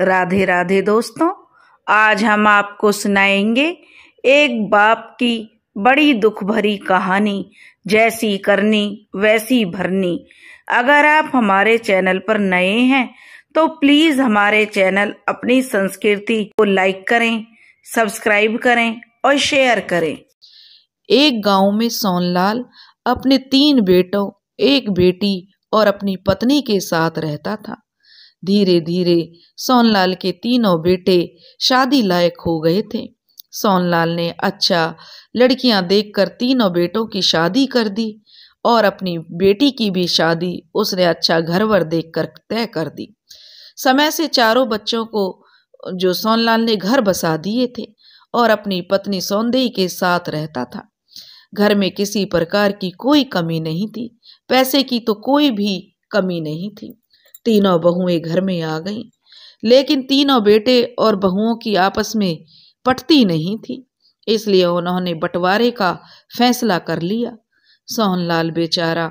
राधे राधे दोस्तों आज हम आपको सुनाएंगे एक बाप की बड़ी दुख भरी कहानी जैसी करनी वैसी भरनी अगर आप हमारे चैनल पर नए हैं तो प्लीज हमारे चैनल अपनी संस्कृति को लाइक करें सब्सक्राइब करें और शेयर करें एक गांव में सोनलाल अपने तीन बेटों एक बेटी और अपनी पत्नी के साथ रहता था धीरे धीरे सोनलाल के तीनों बेटे शादी लायक हो गए थे सोनलाल ने अच्छा लड़कियां देखकर तीनों बेटों की शादी कर दी और अपनी बेटी की भी शादी उसने अच्छा घरवर देखकर तय कर दी समय से चारों बच्चों को जो सोनलाल ने घर बसा दिए थे और अपनी पत्नी सौंदेही के साथ रहता था घर में किसी प्रकार की कोई कमी नहीं थी पैसे की तो कोई भी कमी नहीं थी तीनों बहुएं घर में आ गईं लेकिन तीनों बेटे और बहुओं की आपस में पटती नहीं थी इसलिए उन्होंने बंटवारे का फैसला कर लिया सोहनलाल बेचारा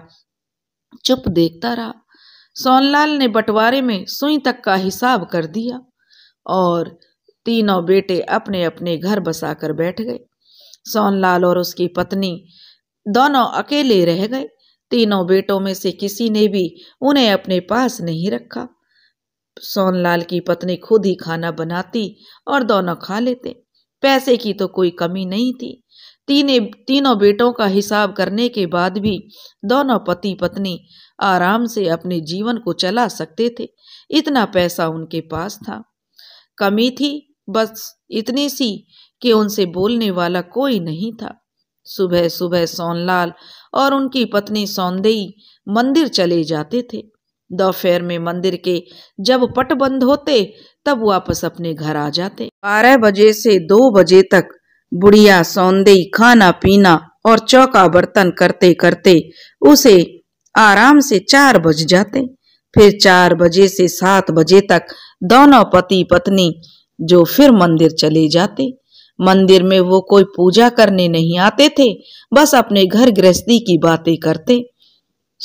चुप देखता रहा सोहनलाल ने बंटवारे में सुई तक का हिसाब कर दिया और तीनों बेटे अपने अपने घर बसा कर बैठ गए सोनलाल और उसकी पत्नी दोनों अकेले रह गए तीनों बेटों में से किसी ने भी उन्हें अपने पास नहीं रखा सोनलाल की पत्नी खुद ही खाना बनाती और दोनों खा लेते पैसे की तो कोई कमी नहीं थी तीने तीनों बेटों का हिसाब करने के बाद भी दोनों पति पत्नी आराम से अपने जीवन को चला सकते थे इतना पैसा उनके पास था कमी थी बस इतनी सी कि उनसे बोलने वाला कोई नहीं था सुबह सुबह सोनलाल और उनकी पत्नी सौंदई मंदिर चले जाते थे दोपहर में मंदिर के जब पट बंद होते तब वापस अपने घर आ जाते बारह बजे से दो बजे तक बुढ़िया सौंदई खाना पीना और चौका बर्तन करते करते उसे आराम से चार बज जाते फिर चार बजे से सात बजे तक दोनों पति पत्नी जो फिर मंदिर चले जाते मंदिर में वो कोई पूजा करने नहीं आते थे बस अपने घर गृहस्थी की बातें करते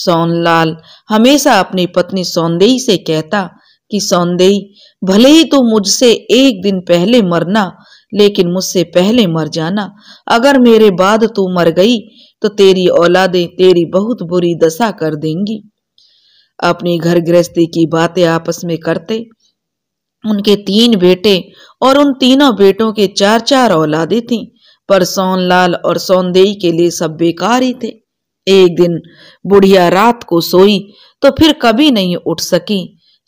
सोनलाल हमेशा अपनी पत्नी सौंदेही से कहता कि सौंदेही भले ही तो मुझसे एक दिन पहले मरना लेकिन मुझसे पहले मर जाना अगर मेरे बाद तू मर गई तो तेरी औलादे तेरी बहुत बुरी दशा कर देंगी अपनी घर गृहस्थी की बातें आपस में करते उनके तीन बेटे और उन तीनों बेटों के चार चार औलादे थीं पर सोनलाल और सोनदेई के लिए सब बेकार ही थे एक दिन बुढ़िया रात को सोई तो फिर कभी नहीं उठ सकी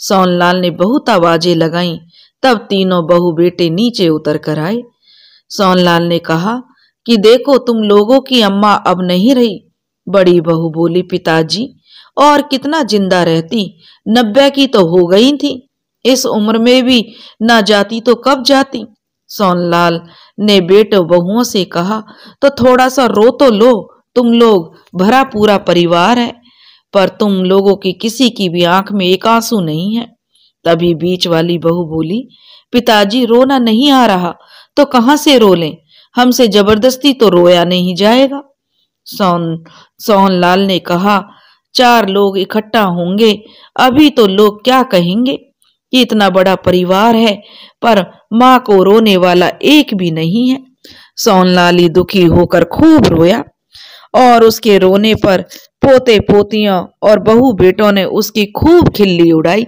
सोनलाल ने बहुत आवाजें लगाई तब तीनों बहु बेटे नीचे उतर कर आए सोनलाल ने कहा कि देखो तुम लोगों की अम्मा अब नहीं रही बड़ी बहू बोली पिताजी और कितना जिंदा रहती नब्बे की तो हो गई थी इस उम्र में भी ना जाती तो कब जाती सोनलाल ने बेटो बहुओं से कहा तो थोड़ा सा रो तो लो तुम लोग भरा पूरा परिवार है पर तुम लोगों की किसी की भी आंख में एक आंसू नहीं है तभी बीच वाली बहू बोली पिताजी रोना नहीं आ रहा तो कहां से रो लें हमसे जबरदस्ती तो रोया नहीं जाएगा सोन सोनलाल ने कहा चार लोग इकट्ठा होंगे अभी तो लोग क्या कहेंगे कि इतना बड़ा परिवार है पर माँ को रोने वाला एक भी नहीं है सोनलाली दुखी होकर खूब रोया और उसके रोने पर पोते पोतियों और बहु बेटों ने उसकी खूब खिल्ली उड़ाई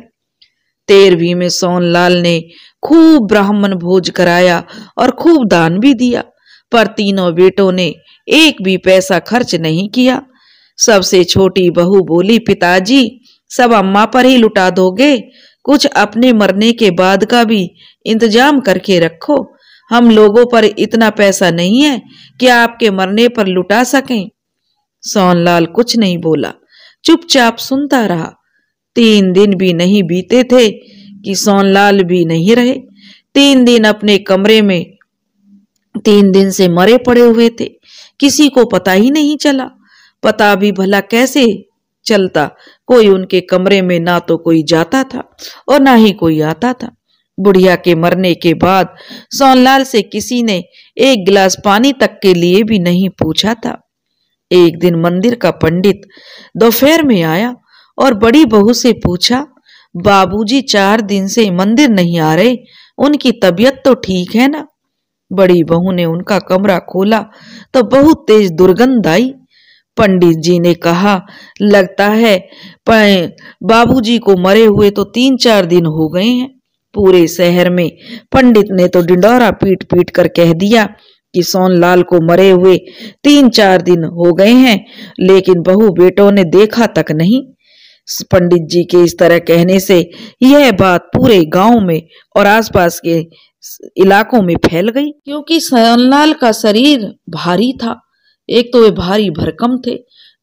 तेरहवीं में सोनलाल ने खूब ब्राह्मण भोज कराया और खूब दान भी दिया पर तीनों बेटों ने एक भी पैसा खर्च नहीं किया सबसे छोटी बहू बोली पिताजी सब अम्मा पर ही लुटा दोगे कुछ अपने मरने के बाद का भी इंतजाम करके रखो हम लोगों पर इतना पैसा नहीं है कि आपके मरने पर लुटा सकें सोनलाल कुछ नहीं बोला चुपचाप सुनता रहा तीन दिन भी नहीं बीते थे कि सोनलाल भी नहीं रहे तीन दिन अपने कमरे में तीन दिन से मरे पड़े हुए थे किसी को पता ही नहीं चला पता भी भला कैसे चलता कोई उनके कमरे में ना तो कोई जाता था और ना ही कोई आता था बुढ़िया के मरने के बाद सोनलाल से किसी ने एक गिलास पानी तक के लिए भी नहीं पूछा था एक दिन मंदिर का पंडित दोपहर में आया और बड़ी बहू से पूछा बाबूजी चार दिन से मंदिर नहीं आ रहे उनकी तबीयत तो ठीक है ना बड़ी बहू ने उनका कमरा खोला तो बहुत तेज दुर्गंध आई पंडित जी ने कहा लगता है बाबूजी को मरे हुए तो तीन चार दिन हो गए हैं पूरे शहर में पंडित ने तो डिंडोरा पीट पीट कर कह दिया कि सोनलाल को मरे हुए तीन चार दिन हो गए हैं लेकिन बहु बेटों ने देखा तक नहीं पंडित जी के इस तरह कहने से यह बात पूरे गांव में और आसपास के इलाकों में फैल गई क्योंकि सोनलाल का शरीर भारी था एक तो वे भारी भरकम थे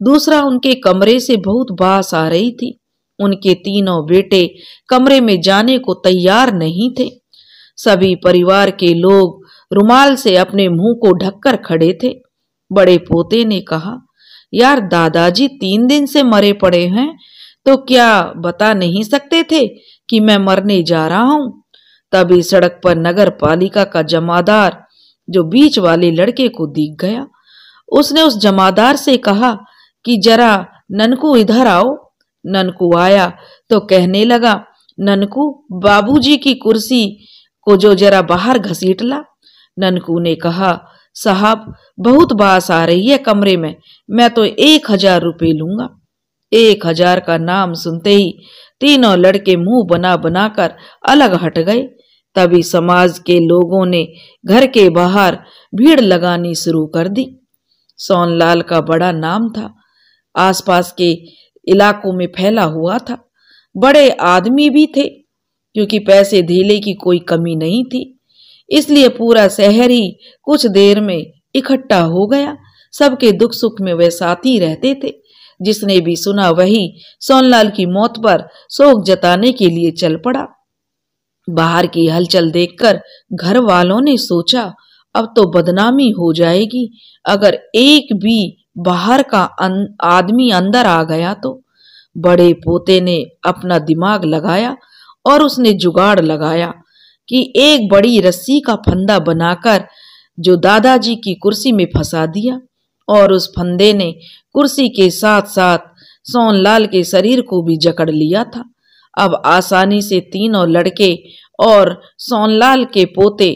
दूसरा उनके कमरे से बहुत बास आ रही थी उनके तीनों बेटे कमरे में जाने को तैयार नहीं थे सभी परिवार के लोग रुमाल से अपने मुंह को ढककर खड़े थे बड़े पोते ने कहा यार दादाजी तीन दिन से मरे पड़े हैं तो क्या बता नहीं सकते थे कि मैं मरने जा रहा हूं तभी सड़क पर नगर पालिका का जमादार जो बीच वाले लड़के को दिख गया उसने उस जमादार से कहा कि जरा ननकू इधर आओ ननकू आया तो कहने लगा ननकू बाबूजी की कुर्सी को जो जरा बाहर घसीट ला ननकू ने कहा साहब बहुत बास आ रही है कमरे में मैं तो एक हजार रुपये लूंगा एक हजार का नाम सुनते ही तीनों लड़के मुंह बना बनाकर अलग हट गए तभी समाज के लोगों ने घर के बाहर भीड़ लगानी शुरू कर दी सोनलाल का बड़ा नाम था आसपास के इलाकों में फैला हुआ था बड़े आदमी भी थे क्योंकि पैसे धीले की कोई कमी नहीं थी इसलिए पूरा शहर ही कुछ देर में इकट्ठा हो गया सबके दुख सुख में वे साथी रहते थे जिसने भी सुना वही सोनलाल की मौत पर शोक जताने के लिए चल पड़ा बाहर की हलचल देखकर घर वालों ने सोचा अब तो बदनामी हो जाएगी अगर एक भी बाहर का अन, अं-, आदमी अंदर आ गया तो बड़े पोते ने अपना दिमाग लगाया और उसने जुगाड़ लगाया कि एक बड़ी रस्सी का फंदा बनाकर जो दादाजी की कुर्सी में फंसा दिया और उस फंदे ने कुर्सी के साथ साथ सोनलाल के शरीर को भी जकड़ लिया था अब आसानी से तीनों लड़के और सोनलाल के पोते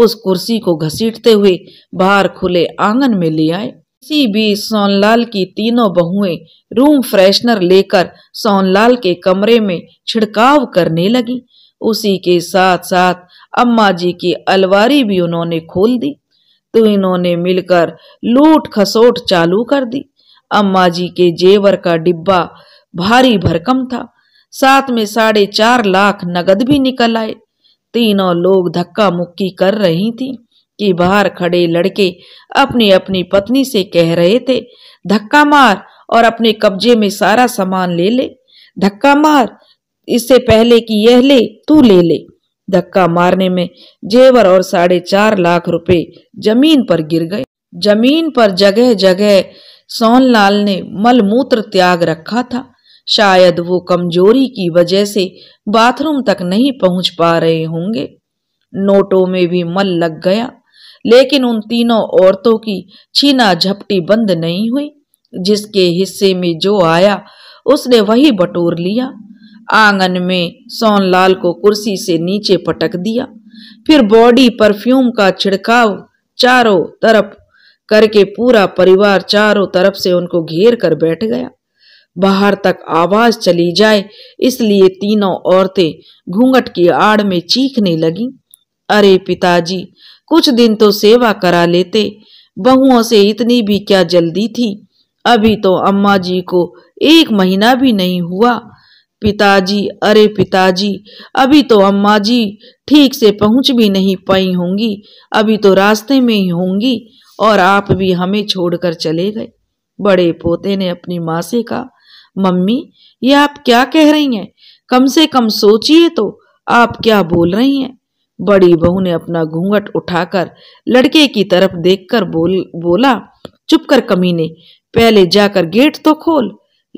उस कुर्सी को घसीटते हुए बाहर खुले आंगन में ले आए इसी बीच सोनलाल की तीनों बहुएं रूम फ्रेशनर लेकर सोनलाल के कमरे में छिड़काव करने लगी उसी के साथ साथ अम्मा जी की अलवारी भी उन्होंने खोल दी तो इन्होंने मिलकर लूट खसोट चालू कर दी अम्मा जी के जेवर का डिब्बा भारी भरकम था साथ में साढ़े चार लाख नगद भी निकल आए तीनों लोग धक्का मुक्की कर रही थी कि बाहर खड़े लड़के अपनी अपनी पत्नी से कह रहे थे धक्का मार और अपने कब्जे में सारा सामान ले ले धक्का मार इससे पहले कि यह ले तू ले ले धक्का मारने में जेवर और साढ़े चार लाख रुपए जमीन पर गिर गए जमीन पर जगह जगह सोनलाल ने मलमूत्र त्याग रखा था शायद वो कमजोरी की वजह से बाथरूम तक नहीं पहुंच पा रहे होंगे नोटों में भी मल लग गया लेकिन उन तीनों औरतों की छीना झपटी बंद नहीं हुई जिसके हिस्से में जो आया उसने वही बटोर लिया आंगन में सोनलाल को कुर्सी से नीचे पटक दिया फिर बॉडी परफ्यूम का छिड़काव चारों तरफ करके पूरा परिवार चारों तरफ से उनको घेर कर बैठ गया बाहर तक आवाज चली जाए इसलिए तीनों औरतें घूंघट की आड़ में चीखने लगीं अरे पिताजी कुछ दिन तो सेवा करा लेते बहुओं से इतनी भी क्या जल्दी थी अभी तो अम्मा जी को एक महीना भी नहीं हुआ पिताजी अरे पिताजी अभी तो अम्मा जी ठीक से पहुंच भी नहीं पाई होंगी अभी तो रास्ते में ही होंगी और आप भी हमें छोड़कर चले गए बड़े पोते ने अपनी माँ से कहा मम्मी ये आप क्या कह रही हैं कम से कम सोचिए तो आप क्या बोल रही हैं बड़ी बहू ने अपना घूंघट उठाकर लड़के की तरफ देखकर बोल बोला चुप कर कमीने पहले जाकर गेट तो खोल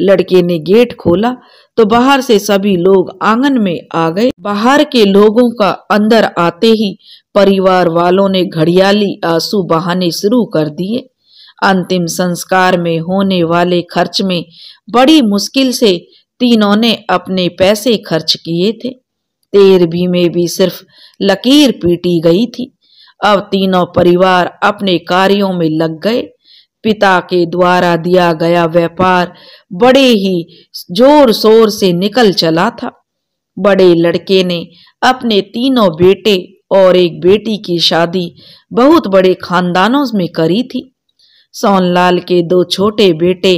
लड़के ने गेट खोला तो बाहर से सभी लोग आंगन में आ गए बाहर के लोगों का अंदर आते ही परिवार वालों ने घड़ियाली आंसू बहाने शुरू कर दिए अंतिम संस्कार में होने वाले खर्च में बड़ी मुश्किल से तीनों ने अपने पैसे खर्च किए थे तेरहवीं में भी सिर्फ लकीर पीटी गई थी अब तीनों परिवार अपने कार्यों में लग गए पिता के द्वारा दिया गया व्यापार बड़े ही जोर शोर से निकल चला था बड़े लड़के ने अपने तीनों बेटे और एक बेटी की शादी बहुत बड़े खानदानों में करी थी सोनलाल के दो छोटे बेटे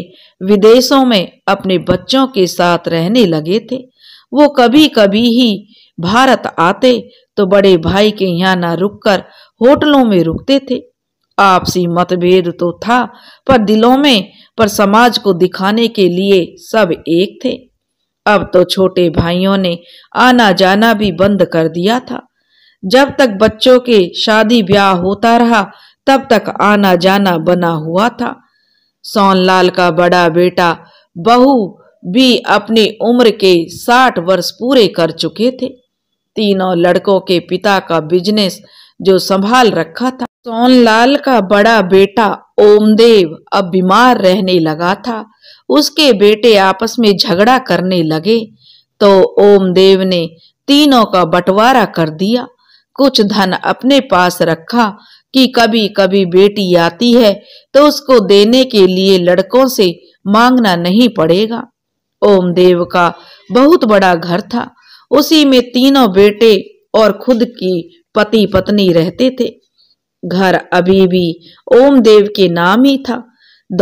विदेशों में अपने बच्चों के साथ रहने लगे थे वो कभी कभी ही भारत आते तो बड़े भाई के यहाँ ना रुककर होटलों में रुकते थे आपसी मतभेद तो था पर दिलों में पर समाज को दिखाने के लिए सब एक थे अब तो छोटे भाइयों ने आना जाना भी बंद कर दिया था जब तक बच्चों के शादी ब्याह होता रहा तब तक आना जाना बना हुआ था सोनलाल का बड़ा बेटा बहु भी अपनी उम्र के साठ वर्ष पूरे कर चुके थे तीनों लड़कों के पिता का बिजनेस जो संभाल रखा था सोनलाल का बड़ा बेटा ओमदेव अब बीमार रहने लगा था उसके बेटे आपस में झगड़ा करने लगे तो ओमदेव ने तीनों का बंटवारा कर दिया कुछ धन अपने पास रखा कि कभी कभी बेटी आती है तो उसको देने के लिए लड़कों से मांगना नहीं पड़ेगा ओम देव का बहुत बड़ा घर था उसी में तीनों बेटे और खुद की पति पत्नी रहते थे घर अभी भी ओम देव के नाम ही था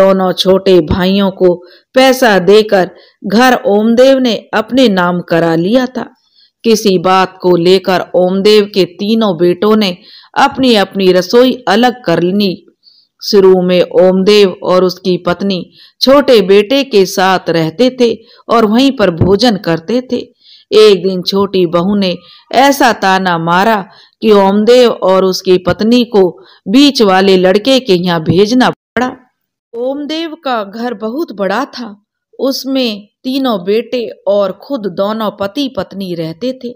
दोनों छोटे भाइयों को पैसा देकर घर ओमदेव ने अपने नाम करा लिया था किसी बात को लेकर ओमदेव के तीनों बेटों ने अपनी अपनी रसोई अलग कर ली शुरू में ओमदेव और उसकी पत्नी छोटे बेटे के साथ रहते थे और वहीं पर भोजन करते थे एक दिन छोटी बहू ने ऐसा ताना मारा कि ओमदेव और उसकी पत्नी को बीच वाले लड़के के यहाँ भेजना पड़ा ओमदेव का घर बहुत बड़ा था उसमें तीनों बेटे और खुद दोनों पति पत्नी रहते थे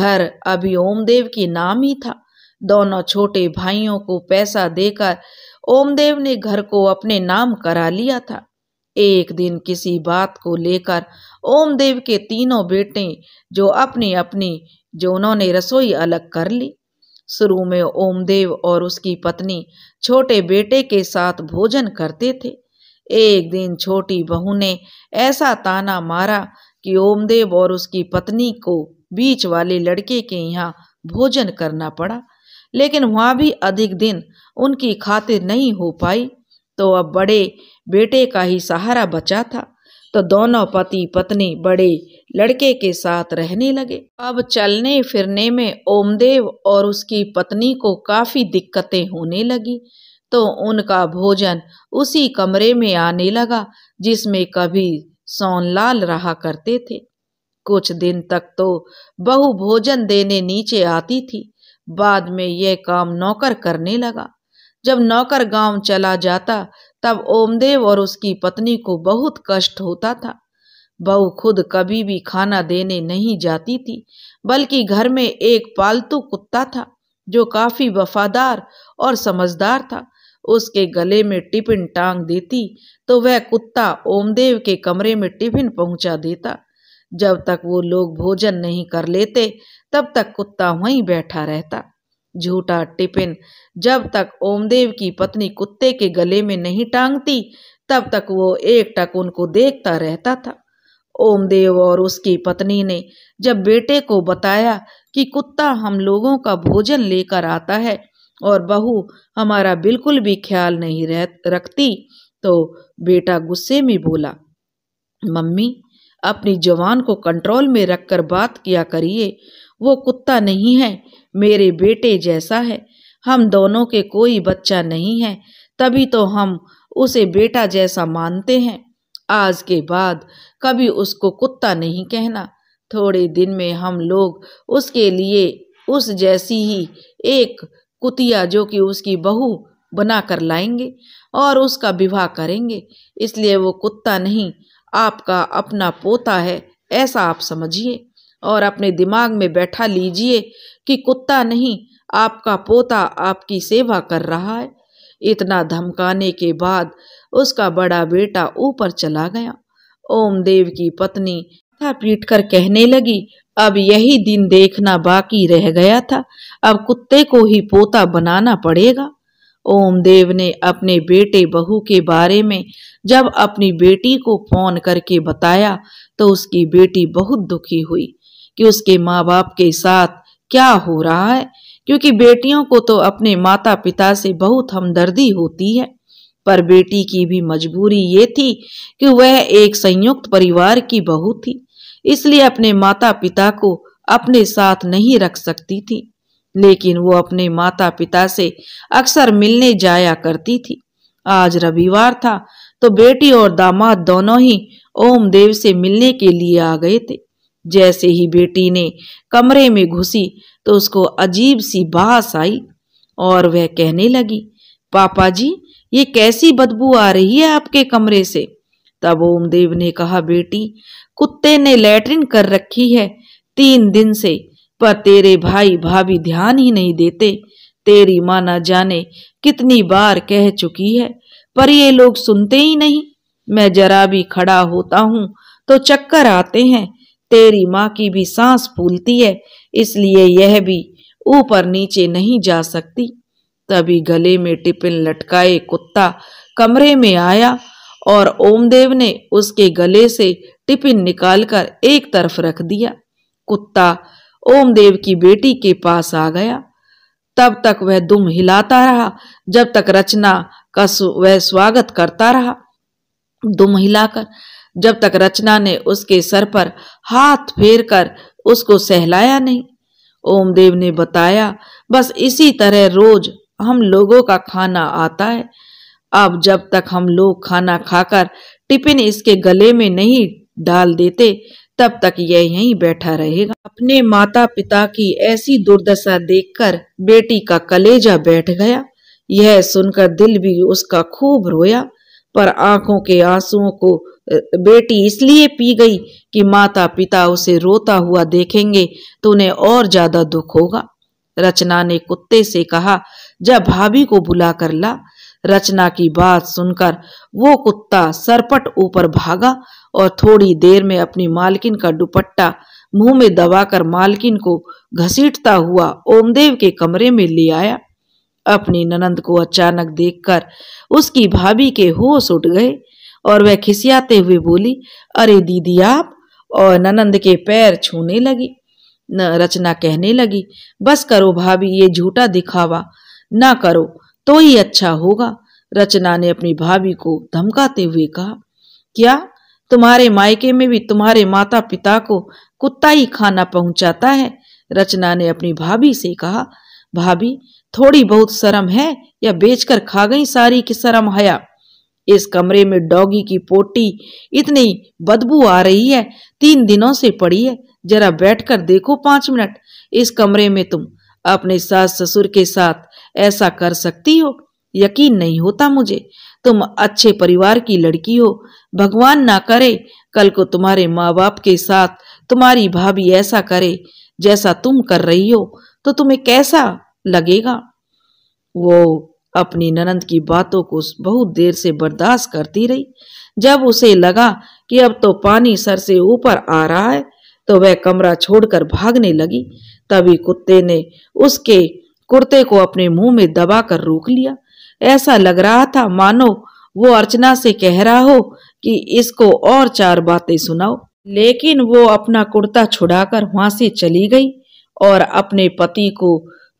घर अभी ओमदेव के नाम ही था दोनों छोटे भाइयों को पैसा देकर ओमदेव ने घर को अपने नाम करा लिया था एक दिन किसी बात को लेकर ओमदेव के तीनों बेटे जो अपनी अपनी जो उन्होंने रसोई अलग कर ली शुरू में ओमदेव और उसकी पत्नी छोटे बेटे के साथ भोजन करते थे एक दिन छोटी बहू ने ऐसा ताना मारा कि ओमदेव और उसकी पत्नी को बीच वाले लड़के के यहाँ भोजन करना पड़ा लेकिन वहाँ भी अधिक दिन उनकी खातिर नहीं हो पाई तो अब बड़े बेटे का ही सहारा बचा था तो दोनों पति पत्नी बड़े लड़के के साथ रहने लगे अब चलने फिरने में ओमदेव और उसकी पत्नी को काफ़ी दिक्कतें होने लगी तो उनका भोजन उसी कमरे में आने लगा जिसमें कभी सोनलाल रहा करते थे कुछ दिन तक तो बहु भोजन देने नीचे आती थी बाद में यह काम नौकर करने लगा जब नौकर गांव चला जाता तब ओमदेव और उसकी पत्नी को बहुत कष्ट होता था बहू खुद कभी भी खाना देने नहीं जाती थी बल्कि घर में एक पालतू कुत्ता था जो काफी वफादार और समझदार था उसके गले में टिफिन टांग देती तो वह कुत्ता ओमदेव के कमरे में टिफिन पहुंचा देता जब तक वो लोग भोजन नहीं कर लेते तब तक कुत्ता वहीं बैठा रहता झूठा टिफिन जब तक ओमदेव की पत्नी कुत्ते के गले में नहीं टांगती तब तक वो एक टक उनको देखता रहता था ओमदेव और उसकी पत्नी ने जब बेटे को बताया कि कुत्ता हम लोगों का भोजन लेकर आता है और बहू हमारा बिल्कुल भी ख्याल नहीं रह रखती तो बेटा गुस्से में बोला मम्मी अपनी जवान को कंट्रोल में रखकर बात किया करिए वो कुत्ता नहीं है मेरे बेटे जैसा है हम दोनों के कोई बच्चा नहीं है तभी तो हम उसे बेटा जैसा मानते हैं आज के बाद कभी उसको कुत्ता नहीं कहना थोड़े दिन में हम लोग उसके लिए उस जैसी ही एक कुतिया जो कि उसकी बहू बना कर लाएंगे और उसका विवाह करेंगे इसलिए वो कुत्ता नहीं आपका अपना पोता है ऐसा आप समझिए और अपने दिमाग में बैठा लीजिए कि कुत्ता नहीं आपका पोता आपकी सेवा कर रहा है इतना धमकाने के बाद उसका बड़ा बेटा ऊपर चला गया ओम देव की पत्नी था पीट कर कहने लगी अब यही दिन देखना बाकी रह गया था अब कुत्ते को ही पोता बनाना पड़ेगा ओम देव ने अपने बेटे बहू के बारे में जब अपनी बेटी को फोन करके बताया तो उसकी बेटी बहुत दुखी हुई कि उसके माँ बाप के साथ क्या हो रहा है क्योंकि बेटियों को तो अपने माता पिता से बहुत हमदर्दी होती है पर बेटी की भी मजबूरी ये थी कि वह एक संयुक्त परिवार की बहू थी इसलिए अपने माता पिता को अपने साथ नहीं रख सकती थी लेकिन वो अपने माता पिता से अक्सर मिलने जाया करती थी आज रविवार था तो बेटी और दामाद दोनों ही ओम देव से मिलने के लिए आ गए थे जैसे ही बेटी ने कमरे में घुसी तो उसको अजीब सी बास आई और वह कहने लगी पापा जी ये कैसी बदबू आ रही है आपके कमरे से तब ओमदेव ने कहा बेटी कुत्ते ने लैटरिन कर रखी है तीन दिन से पर तेरे भाई भाभी ध्यान ही नहीं देते तेरी माँ न जाने कितनी बार कह चुकी है पर ये लोग सुनते ही नहीं मैं जरा भी खड़ा होता हूँ तो चक्कर आते हैं तेरी माँ की भी सांस फूलती है इसलिए यह भी ऊपर नीचे नहीं जा सकती तभी गले में टिफिन लटकाए कुत्ता कमरे में आया और ओमदेव ने उसके गले से टिफिन निकालकर एक तरफ रख दिया कुत्ता ओमदेव की बेटी के पास आ गया तब तक वह दुम हिलाता रहा जब तक रचना का वह स्वागत करता रहा दुम हिलाकर जब तक रचना ने उसके सर पर हाथ फेर कर उसको सहलाया नहीं ओमदेव ने बताया बस इसी तरह रोज हम लोगों का खाना आता है अब जब तक हम लोग खाना खाकर टिफिन इसके गले में नहीं डाल देते तब तक यह यहीं बैठा रहेगा अपने माता पिता की ऐसी दुर्दशा देखकर बेटी का कलेजा बैठ गया यह सुनकर दिल भी उसका खूब रोया पर आंखों के आंसुओं को बेटी इसलिए पी गई कि माता पिता उसे रोता हुआ देखेंगे तो उन्हें और ज्यादा दुख होगा रचना ने कुत्ते से कहा जब भाभी को बुला कर ला रचना की बात सुनकर वो कुत्ता सरपट ऊपर भागा और थोड़ी देर में अपनी मालकिन का दुपट्टा मुंह में दबाकर मालकिन को घसीटता हुआ ओमदेव के कमरे में ले आया अपनी ननंद को अचानक देखकर उसकी भाभी के होश उठ गए और वह खिसियाते हुए बोली अरे दीदी आप और ननंद के पैर छूने लगी न रचना कहने लगी बस करो भाभी ये झूठा दिखावा ना करो तो ही अच्छा होगा रचना ने अपनी भाभी को धमकाते हुए कहा क्या तुम्हारे मायके में भी तुम्हारे माता पिता को कुत्ता ही खाना पहुंचाता है रचना ने अपनी भाभी से कहा भाभी थोड़ी बहुत शर्म है या बेचकर खा गई सारी की शर्म हया इस कमरे में डॉगी की पोटी इतनी बदबू आ रही है तीन दिनों से पड़ी है जरा बैठकर देखो पांच मिनट इस कमरे में तुम अपने सास ससुर के साथ ऐसा कर सकती हो यकीन नहीं होता मुझे तुम अच्छे परिवार की लड़की हो भगवान ना करे कल को तुम्हारे माँ बाप के साथ तुम्हारी भाभी ऐसा करे जैसा तुम कर रही हो तो तुम्हें कैसा लगेगा वो अपनी ननंद की बातों को बहुत देर से बर्दाश्त करती रही जब उसे लगा कि अब तो पानी सर से ऊपर आ रहा है तो वह कमरा छोड़कर भागने लगी तभी कुत्ते ने उसके कुर्ते को अपने मुंह में दबाकर रोक लिया ऐसा लग रहा था मानो वो अर्चना से कह रहा हो कि इसको और चार बातें सुनाओ लेकिन वो अपना कुर्ता छुड़ाकर वहां से चली गई और अपने पति को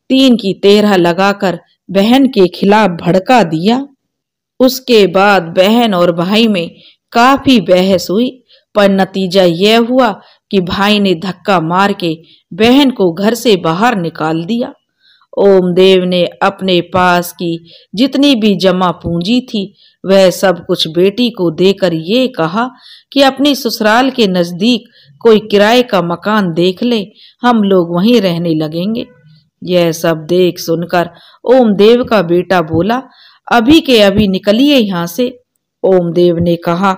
तीन की तेरह लगाकर बहन के खिलाफ भड़का दिया उसके बाद बहन और भाई में काफी बहस हुई पर नतीजा यह हुआ कि भाई ने धक्का मार के बहन को घर से बाहर निकाल दिया ओम देव ने अपने पास की जितनी भी जमा पूंजी थी वह सब कुछ बेटी को देकर ये कहा कि अपनी ससुराल के नज़दीक कोई किराए का मकान देख ले हम लोग वहीं रहने लगेंगे यह सब देख सुनकर ओम देव का बेटा बोला अभी के अभी निकलिए यहाँ से ओम देव ने कहा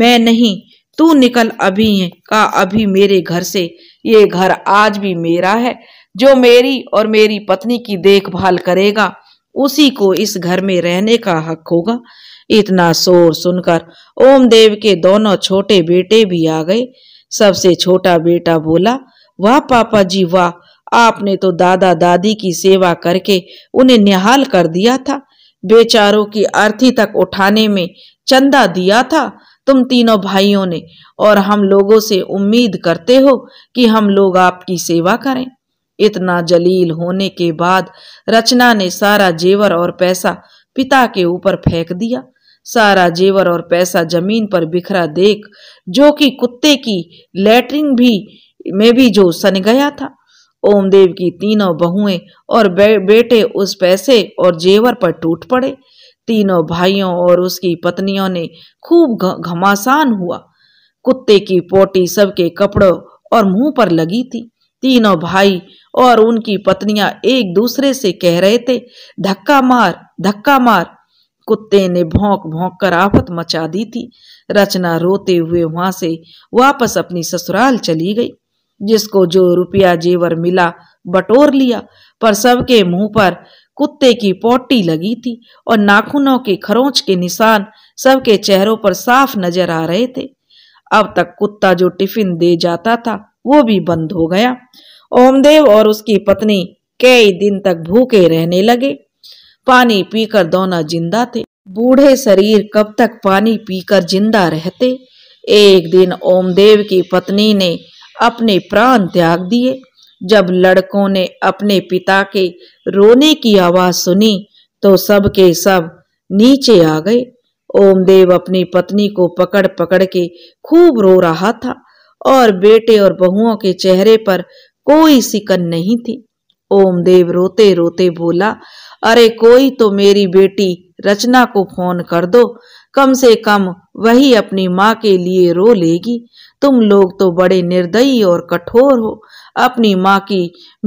मैं नहीं तू निकल अभी है का अभी मेरे घर से ये घर आज भी मेरा है जो मेरी और मेरी पत्नी की देखभाल करेगा उसी को इस घर में रहने का हक होगा इतना शोर सुनकर ओम देव के दोनों छोटे बेटे भी आ गए सबसे छोटा बेटा बोला वाह पापा जी वाह आपने तो दादा दादी की सेवा करके उन्हें निहाल कर दिया था बेचारों की अर्थी तक उठाने में चंदा दिया था तुम तीनों भाइयों ने और हम लोगों से उम्मीद करते हो कि हम लोग आपकी सेवा करें इतना जलील होने के बाद रचना ने सारा जेवर और पैसा पिता के ऊपर फेंक दिया सारा जेवर और पैसा जमीन पर बिखरा देख जो कि कुत्ते की लेटरिन भी में भी जो सन गया था ओमदेव की तीनों बहुएं और बे, बेटे उस पैसे और जेवर पर टूट पड़े तीनों भाइयों और उसकी पत्नियों ने खूब घमासान हुआ कुत्ते की पोटी सबके कपड़ों और मुंह पर लगी थी तीनों भाई और उनकी पत्नियां एक दूसरे से कह रहे थे धक्का मार धक्का मार कुत्ते ने भौंक भौंक कर आफत मचा दी थी रचना रोते हुए वहां से वापस अपनी ससुराल चली गई जिसको जो रुपया जेवर मिला बटोर लिया पर सबके मुंह पर कुत्ते की पोटी लगी थी और नाखूनों के खरोंच के निशान सबके चेहरों पर साफ नजर आ रहे थे अब तक कुत्ता जो टिफिन दे जाता था वो भी बंद हो गया ओमदेव और उसकी पत्नी कई दिन तक भूखे रहने लगे पानी पीकर दोनों जिंदा थे बूढ़े शरीर कब तक पानी पीकर जिंदा रहते एक दिन ओमदेव की पत्नी ने अपने प्राण त्याग दिए जब लड़कों ने अपने पिता के रोने की आवाज सुनी तो सब के सब नीचे आ गए ओमदेव अपनी पत्नी को पकड़ पकड़ के खूब रो रहा था और बेटे और बहुओं के चेहरे पर कोई सिकन नहीं थी ओमदेव रोते रोते बोला अरे कोई तो मेरी बेटी रचना को फोन कर दो कम से कम वही अपनी माँ के लिए रो लेगी तुम लोग तो बड़े निर्दयी और कठोर हो अपनी माँ की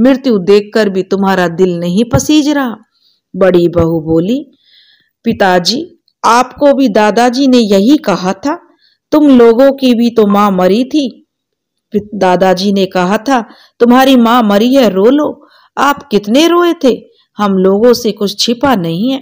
मृत्यु देखकर भी तुम्हारा दिल नहीं पसीज रहा बड़ी बहू बोली पिताजी आपको भी दादाजी ने यही कहा था तुम लोगों की भी तो माँ मरी थी दादाजी ने कहा था तुम्हारी माँ मरी है रो लो आप कितने रोए थे हम लोगों से कुछ छिपा नहीं है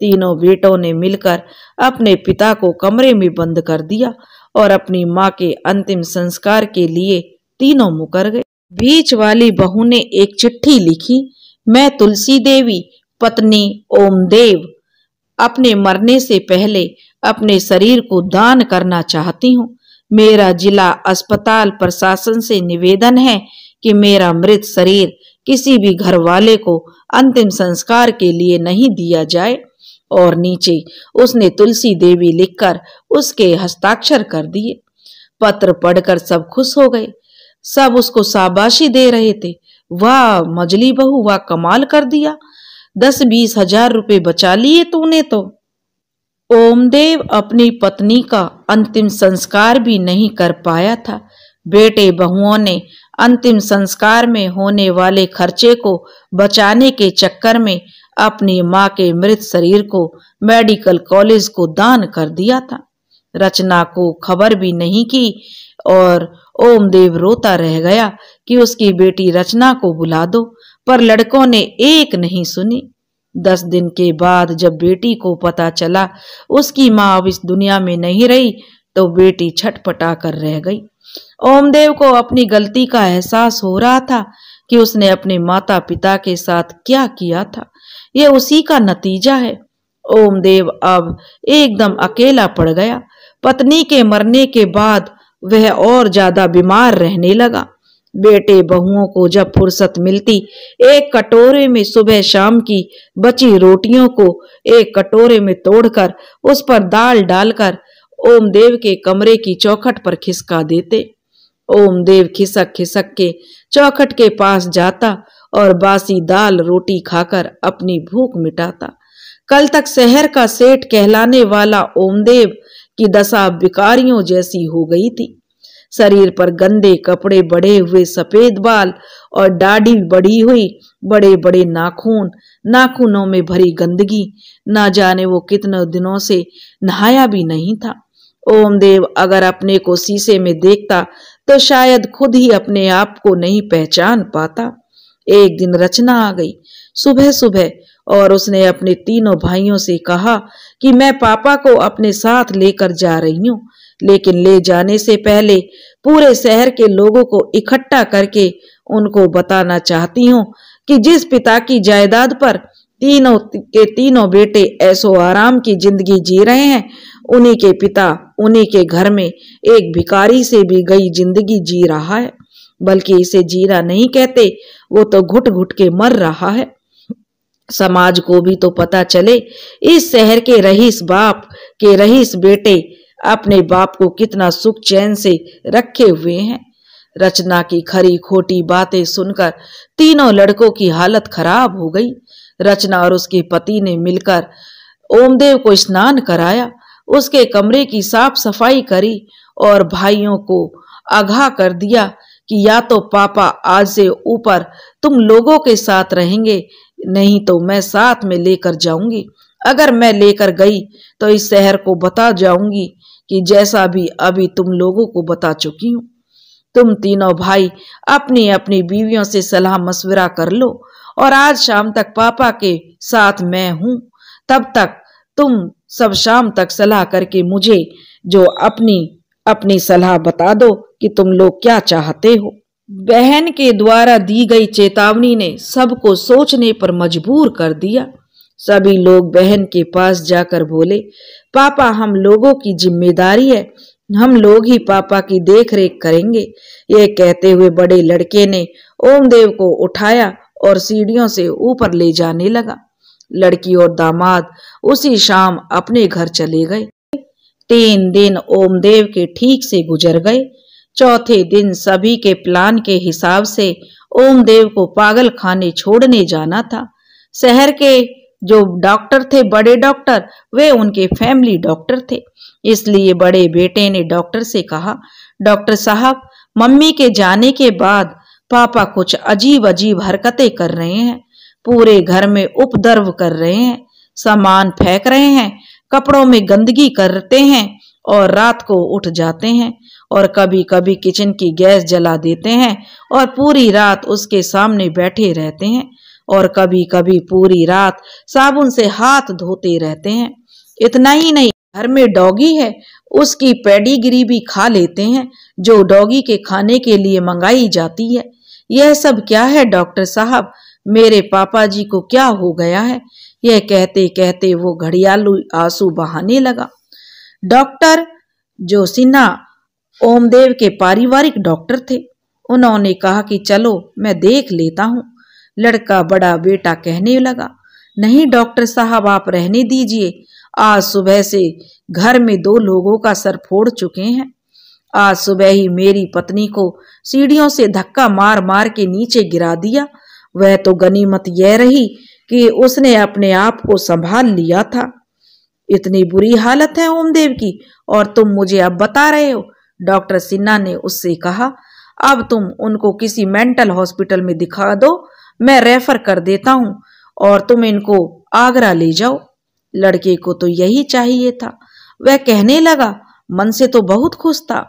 तीनों बेटों ने मिलकर अपने पिता को कमरे में बंद कर दिया और अपनी माँ के अंतिम संस्कार के लिए तीनों मुकर गए बीच वाली बहू ने एक चिट्ठी लिखी मैं तुलसी देवी पत्नी ओमदेव अपने मरने से पहले अपने शरीर को दान करना चाहती हूँ मेरा जिला अस्पताल प्रशासन से निवेदन है कि मेरा मृत शरीर किसी भी घर वाले को अंतिम संस्कार के लिए नहीं दिया जाए और नीचे उसने तुलसी देवी लिखकर उसके हस्ताक्षर कर दिए पत्र पढ़कर सब खुश हो गए सब उसको शाबाशी दे रहे थे वाह मजली बहू वाह कमाल कर दिया दस बीस हजार रुपए बचा लिए तूने तो ओमदेव अपनी पत्नी का अंतिम संस्कार भी नहीं कर पाया था बेटे बहुओं ने अंतिम संस्कार में होने वाले खर्चे को बचाने के चक्कर में अपनी माँ के मृत शरीर को मेडिकल कॉलेज को दान कर दिया था रचना को खबर भी नहीं की और ओमदेव रोता रह गया कि उसकी बेटी रचना को बुला दो पर लड़कों ने एक नहीं सुनी दस दिन के बाद जब बेटी को पता चला उसकी माँ अब इस दुनिया में नहीं रही तो बेटी छटपटा कर रह गई ओमदेव को अपनी गलती का एहसास हो रहा था कि उसने अपने माता पिता के साथ क्या किया था ये उसी का नतीजा है ओमदेव अब एकदम अकेला पड़ गया पत्नी के मरने के बाद वह और ज्यादा बीमार रहने लगा बेटे बहुओं को जब फुर्सत मिलती एक कटोरे में सुबह शाम की बची रोटियों को एक कटोरे में तोड़कर उस पर दाल डालकर ओमदेव के कमरे की चौखट पर खिसका देते ओमदेव खिसक खिसक के चौखट के पास जाता और बासी दाल रोटी खाकर अपनी भूख मिटाता कल तक शहर का सेठ कहलाने वाला ओमदेव की दशा बिकारियों जैसी हो गई थी शरीर पर गंदे कपड़े बड़े हुए सफेद बाल और दाढ़ी बड़ी हुई बड़े बड़े नाखून नाखूनों में भरी गंदगी ना जाने वो कितने दिनों से नहाया भी नहीं था ओमदेव अगर अपने को शीशे में देखता तो शायद खुद ही अपने आप को नहीं पहचान पाता एक दिन रचना आ गई सुबह सुबह और उसने अपने तीनों भाइयों से कहा कि मैं पापा को अपने साथ लेकर जा रही हूँ लेकिन ले जाने से पहले पूरे शहर के लोगों को इकट्ठा करके उनको बताना चाहती हूँ कि जिस पिता की जायदाद पर तीनों के तीनों बेटे ऐसो आराम की जिंदगी जी रहे हैं उन्हीं के पिता उन्हीं के घर में एक भिकारी से भी गई जिंदगी जी रहा है बल्कि इसे जीना नहीं कहते वो तो घुट घुट के मर रहा है समाज को भी तो पता चले इस शहर के रहीस बाप के रहीस बेटे अपने बाप को कितना सुख चैन से रखे हुए हैं रचना की खरी खोटी बातें सुनकर तीनों लड़कों की हालत खराब हो गई रचना और उसके पति ने मिलकर ओमदेव को स्नान कराया उसके कमरे की साफ सफाई करी और भाइयों को आगाह कर दिया कि या तो पापा आज से ऊपर तुम लोगों के साथ रहेंगे नहीं तो मैं साथ में लेकर जाऊंगी अगर मैं लेकर गई तो इस शहर को बता जाऊंगी कि जैसा भी अभी तुम लोगों को बता चुकी हूँ तुम तीनों भाई अपनी अपनी बीवियों से सलाह मशविरा कर लो और आज शाम तक पापा के साथ मैं हूँ तब तक तुम सब शाम तक सलाह करके मुझे जो अपनी अपनी सलाह बता दो कि तुम लोग क्या चाहते हो बहन के द्वारा दी गई चेतावनी ने सबको सोचने पर मजबूर कर दिया सभी लोग बहन के पास जाकर बोले पापा हम लोगों की जिम्मेदारी है हम लोग ही पापा की देखरेख करेंगे ये कहते हुए बड़े लड़के ने ओमदेव को उठाया और सीढ़ियों से ऊपर ले जाने लगा लड़की और दामाद उसी शाम अपने घर चले गए तीन दिन ओमदेव के ठीक से गुजर गए चौथे दिन सभी के प्लान के हिसाब से ओमदेव को पागल खाने छोड़ने जाना था शहर के जो डॉक्टर थे बड़े डॉक्टर वे उनके फैमिली डॉक्टर थे इसलिए बड़े बेटे ने डॉक्टर से कहा डॉक्टर साहब मम्मी के जाने के बाद पापा कुछ अजीब अजीब हरकतें कर रहे हैं पूरे घर में उपद्रव कर रहे हैं सामान फेंक रहे हैं कपड़ों में गंदगी करते हैं और रात को उठ जाते हैं और कभी कभी किचन की गैस जला देते हैं और पूरी रात उसके सामने बैठे रहते हैं और कभी कभी पूरी रात साबुन से हाथ धोते रहते हैं इतना ही नहीं घर में डॉगी है उसकी पेडीगिरी भी खा लेते हैं जो डॉगी के खाने के लिए मंगाई जाती है यह सब क्या है डॉक्टर साहब मेरे पापा जी को क्या हो गया है यह कहते कहते वो घड़ियालू आंसू बहाने लगा डॉक्टर जो सिन्हा ओमदेव के पारिवारिक डॉक्टर थे उन्होंने कहा कि चलो मैं देख लेता हूँ लड़का बड़ा बेटा कहने लगा नहीं डॉक्टर साहब आप रहने दीजिए आज सुबह से घर में दो लोगों का सर फोड़ चुके हैं आज सुबह ही मेरी पत्नी को सीढ़ियों से धक्का मार मार के नीचे गिरा दिया वह तो गनीमत यह रही कि उसने अपने आप को संभाल लिया था इतनी बुरी हालत है ओमदेव की और तुम मुझे अब बता रहे हो डॉक्टर सिन्हा ने उससे कहा अब तुम उनको किसी मेंटल हॉस्पिटल में दिखा दो मैं रेफर कर देता हूँ और तुम इनको आगरा ले जाओ लड़के को तो यही चाहिए था वह कहने लगा मन से तो बहुत खुश था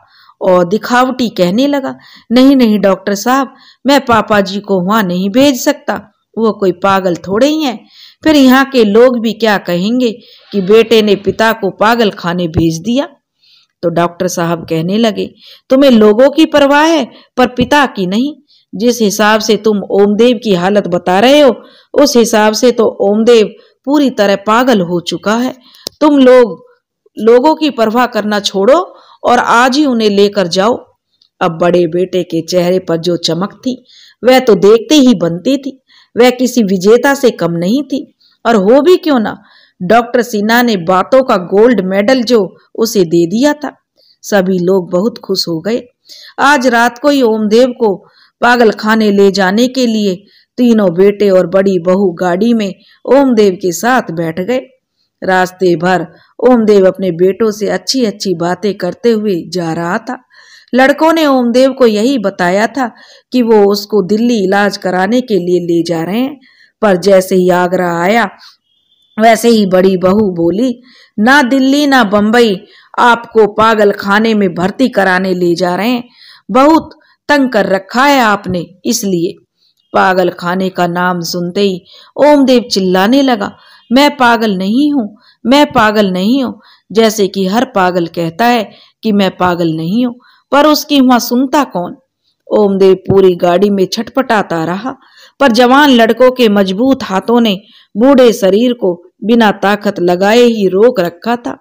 और दिखावटी कहने लगा नहीं नहीं डॉक्टर साहब मैं पापा जी को वहां नहीं भेज सकता वो कोई पागल थोड़े ही है फिर यहाँ के लोग भी क्या कहेंगे कि बेटे ने पिता को पागल खाने भेज दिया तो डॉक्टर साहब कहने लगे तुम्हें लोगों की परवाह है पर पिता की नहीं जिस हिसाब से तुम ओमदेव की हालत बता रहे हो उस हिसाब से तो ओमदेव पूरी तरह पागल हो चुका है तुम लोग लोगों की परवाह करना छोड़ो और आज ही उन्हें लेकर जाओ अब बड़े बेटे के चेहरे पर जो चमक थी वह तो देखते ही बनती थी वह किसी विजेता से कम नहीं थी और हो भी क्यों ना डॉक्टर सिन्हा ने बातों का गोल्ड मेडल जो उसे दे दिया था सभी लोग बहुत खुश हो गए आज रात को ही ओमदेव को पागल खाने ले जाने के लिए तीनों बेटे और बड़ी बहू गाड़ी में ओमदेव के साथ बैठ गए रास्ते भर ओमदेव अपने बेटों से अच्छी अच्छी बातें करते हुए जा रहा था लड़कों ने ओमदेव को यही बताया था कि वो उसको दिल्ली इलाज कराने के लिए ले जा रहे हैं पर जैसे ही आगरा आया वैसे ही बड़ी बहू बोली ना दिल्ली ना बम्बई आपको पागल खाने में भर्ती कराने ले जा रहे हैं बहुत तंग कर रखा है आपने इसलिए पागल खाने का नाम सुनते ही ओमदेव चिल्लाने लगा मैं पागल नहीं हूँ मैं पागल नहीं हूँ जैसे कि हर पागल कहता है कि मैं पागल नहीं हूँ पर उसकी वहां सुनता कौन ओमदेव पूरी गाड़ी में छटपटाता रहा पर जवान लड़कों के मजबूत हाथों ने बूढ़े शरीर को बिना ताकत लगाए ही रोक रखा था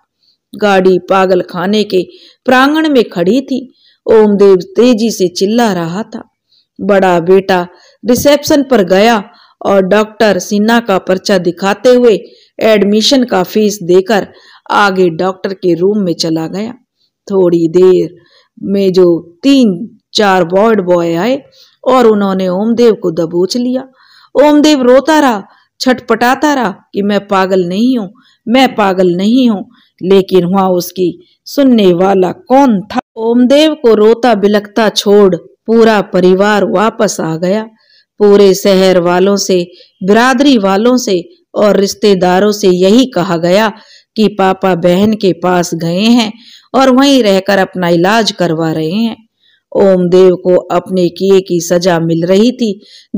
गाड़ी पागल खाने के प्रांगण में खड़ी थी ओमदेव तेजी से चिल्ला रहा था बड़ा बेटा रिसेप्शन पर गया और डॉक्टर सिन्हा का पर्चा दिखाते हुए एडमिशन का फीस देकर आगे डॉक्टर के रूम में चला गया थोड़ी देर में जो तीन चार वार्ड बॉय आए और उन्होंने ओमदेव को दबोच लिया ओमदेव रोता रहा छटपटाता रहा कि मैं पागल नहीं हूँ मैं पागल नहीं हूँ लेकिन वहां उसकी सुनने वाला कौन था ओमदेव को रोता बिलखता छोड़ पूरा परिवार वापस आ गया पूरे शहर वालों से बिरादरी वालों से और रिश्तेदारों से यही कहा गया कि पापा बहन के पास गए हैं और वहीं रहकर अपना इलाज करवा रहे हैं ओमदेव को अपने किए की सजा मिल रही थी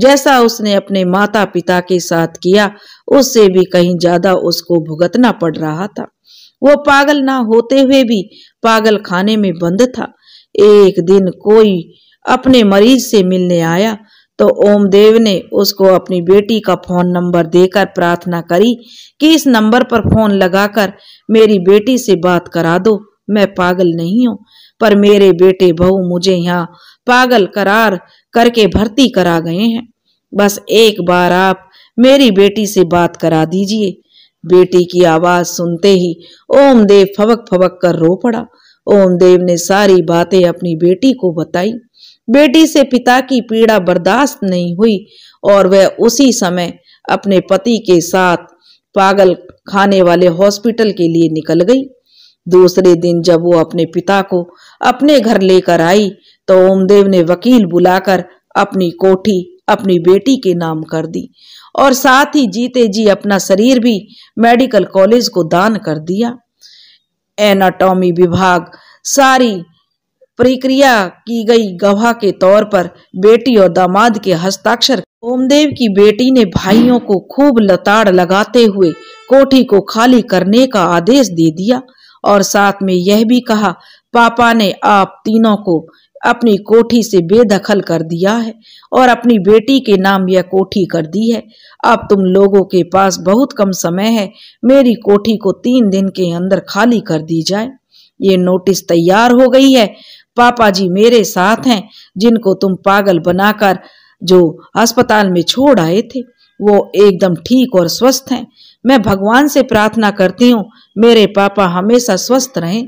जैसा उसने अपने माता पिता के साथ किया उससे भी कहीं ज्यादा उसको भुगतना पड़ रहा था वो पागल ना होते हुए भी पागल खाने में बंद था एक दिन कोई अपने मरीज से मिलने आया तो ओम देव ने उसको अपनी बेटी का फोन नंबर देकर प्रार्थना करी कि इस नंबर पर फोन लगाकर मेरी बेटी से बात करा दो मैं पागल नहीं हूँ पर मेरे बेटे बहू मुझे यहाँ पागल करार करके भर्ती करा गए हैं बस एक बार आप मेरी बेटी से बात करा दीजिए बेटी की आवाज सुनते ही ओमदेव फवक फवक कर रो पड़ा ओमदेव ने सारी बातें अपनी बेटी को बताई बेटी से पिता की पीड़ा बर्दाश्त नहीं हुई और वह उसी समय अपने पति के साथ पागल खाने वाले हॉस्पिटल के लिए निकल गई दूसरे दिन जब वो अपने पिता को अपने घर लेकर आई तो ओमदेव ने वकील बुलाकर अपनी कोठी अपनी बेटी के नाम कर दी और साथ ही जीते जी अपना शरीर भी मेडिकल कॉलेज को दान कर दिया एनाटॉमी विभाग सारी प्रक्रिया की गई गवाह के तौर पर बेटी और दामाद के हस्ताक्षर ओमदेव की बेटी ने भाइयों को खूब लताड़ लगाते हुए कोठी को खाली करने का आदेश दे दिया और साथ में यह भी कहा पापा ने आप तीनों को अपनी कोठी से बेदखल कर दिया है और अपनी बेटी के नाम यह कोठी कर दी है अब तुम लोगों के पास बहुत कम समय है मेरी कोठी को तीन दिन के अंदर खाली कर दी जाए ये नोटिस तैयार हो गई है पापा जी मेरे साथ हैं जिनको तुम पागल बनाकर जो अस्पताल में छोड़ आए थे वो एकदम ठीक और स्वस्थ हैं मैं भगवान से प्रार्थना करती हूँ मेरे पापा हमेशा स्वस्थ रहें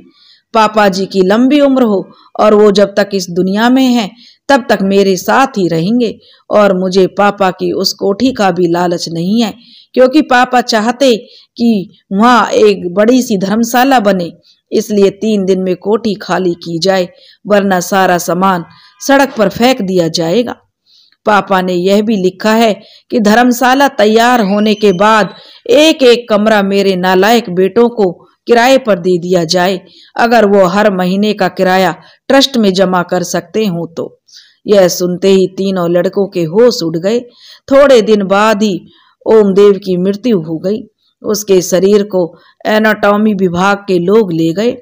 पापा जी की लंबी उम्र हो और वो जब तक इस दुनिया में हैं तब तक मेरे साथ ही रहेंगे और मुझे पापा की उस कोठी का भी लालच नहीं है क्योंकि पापा चाहते कि वहाँ एक बड़ी सी धर्मशाला बने इसलिए तीन दिन में कोठी खाली की जाए वरना सारा सामान सड़क पर फेंक दिया जाएगा पापा ने यह भी लिखा है कि धर्मशाला तैयार होने के बाद एक एक कमरा मेरे नालायक बेटों को किराए पर दे दिया जाए अगर वो हर महीने का किराया ट्रस्ट में जमा कर सकते हों तो यह सुनते ही तीनों लड़कों के होश उड़ गए थोड़े दिन बाद ही ओमदेव की मृत्यु हो गई उसके शरीर को एनाटॉमी विभाग के लोग ले गए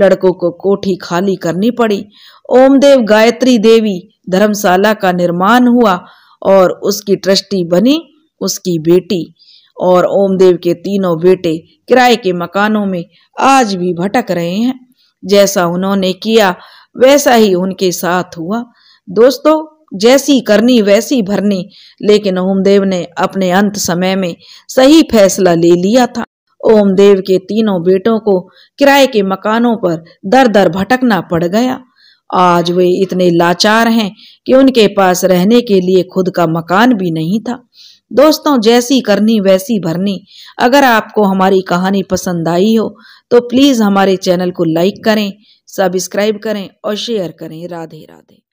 लड़कों को कोठी खाली करनी पड़ी ओमदेव गायत्री देवी धर्मशाला का निर्माण हुआ और उसकी ट्रस्टी बनी उसकी बेटी और ओमदेव के तीनों बेटे किराए के मकानों में आज भी भटक रहे हैं जैसा उन्होंने किया वैसा ही उनके साथ हुआ दोस्तों जैसी करनी वैसी भरनी लेकिन ओमदेव ने अपने अंत समय में सही फैसला ले लिया था ओमदेव के तीनों बेटों को किराए के मकानों पर दर दर भटकना पड़ गया आज वे इतने लाचार हैं कि उनके पास रहने के लिए खुद का मकान भी नहीं था दोस्तों जैसी करनी वैसी भरनी अगर आपको हमारी कहानी पसंद आई हो तो प्लीज़ हमारे चैनल को लाइक करें सब्सक्राइब करें और शेयर करें राधे राधे